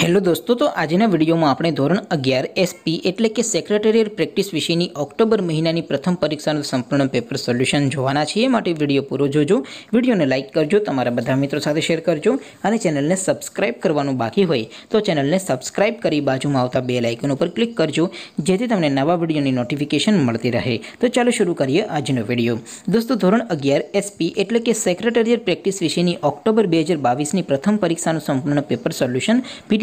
hello दोस्तों तो आज इन वीडियो में આપણે ધોરણ 11 एसपी એટલે કે સેક્રેટરીયલ પ્રેક્ટિસ વિષયની ઓક્ટોબર મહિનાની પ્રથમ પરીક્ષાનો સંપૂર્ણ પેપર સોલ્યુશન જોવાના છે માટે વિડિયો પૂરો જોજો વિડિયોને લાઈક કરજો તમારા બધા મિત્રો સાથે શેર કરજો અને ચેનલને સબ્સ્ક્રાઇબ કરવાનો બાકી હોય તો ચેનલને સબ્સ્ક્રાઇબ કરી બાજુમાં આવતા બેલ આઇકન ઉપર ક્લિક કરજો જેથી તમને નવા વિડિયોની નોટિફિકેશન મળતી રહે તો ચાલો શરૂ કરીએ આજનો વિડિયો દોસ્તો ધોરણ 11 एसपी એટલે કે સેક્રેટરીયલ પ્રેક્ટિસ વિષયની ઓક્ટોબર 2022 ની પ્રથમ પરીક્ષાનું સંપૂર્ણ પેપર સોલ્યુશન પી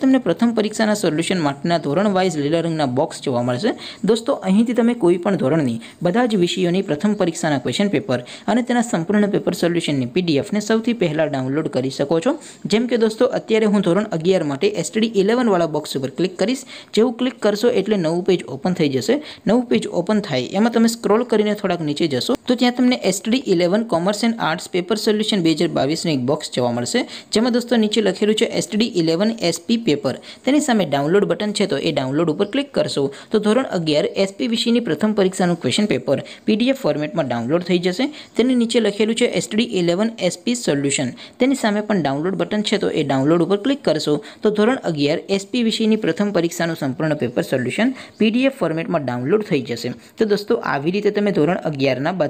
તમને પ્રથમ પરીક્ષાના સોલ્યુશન માત્રના ધોરણ વાઇઝ લેલરંગના બોક્સ જોવા મળશે દોસ્તો અહીંથી તમે કોઈ પણ ધોરણની બધા જ વિષયોની પ્રથમ પરીક્ષાના ક્વેશ્ચન પેપર અને તેના સંપૂર્ણ પેપર સોલ્યુશનની પીડીએફ ને સૌથી પહેલા ડાઉનલોડ કરી શકો છો જેમ કે દોસ્તો અત્યારે હું ધોરણ 11 માટે STD 11 વાળા બોક્સ ઉપર ક્લિક કરીશ જેવું ક્લિક કરશો એટલે નવું પેજ ઓપન થઈ જશે નવું પેજ ઓપન થાય એમાં તમે સ્ક્રોલ કરીને થોડક નીચે જશો તો ત્યાં તમને STD 11 commerce and arts paper solution 2022 નો એક બોક્સ જોવા મળશે જેમ આ દોસ્તો નીચે લખેલું છે STD 11 SP પેપર તેની સામે ડાઉનલોડ બટન છે તો એ ડાઉનલોડ ઉપર ક્લિક કરશો તો ધોરણ 11 SPVC ની પ્રથમ પરીક્ષા નું ક્વેશ્ચન પેપર PDF ફોર્મેટમાં ડાઉનલોડ થઈ જશે તેની નીચે લખેલું છે STD 11 SP સોલ્યુશન તેની સામે પણ ડાઉનલોડ બટન છે તો એ ડાઉનલોડ ઉપર ક્લિક કરશો તો ધોરણ 11 SPVC ની પ્રથમ પરીક્ષા નું સંપૂર્ણ પેપર સોલ્યુશન PDF ફોર્મેટમાં ડાઉનલોડ થઈ જશે તો દોસ્તો આવી રીતે તમે ધોરણ 11 ના બધા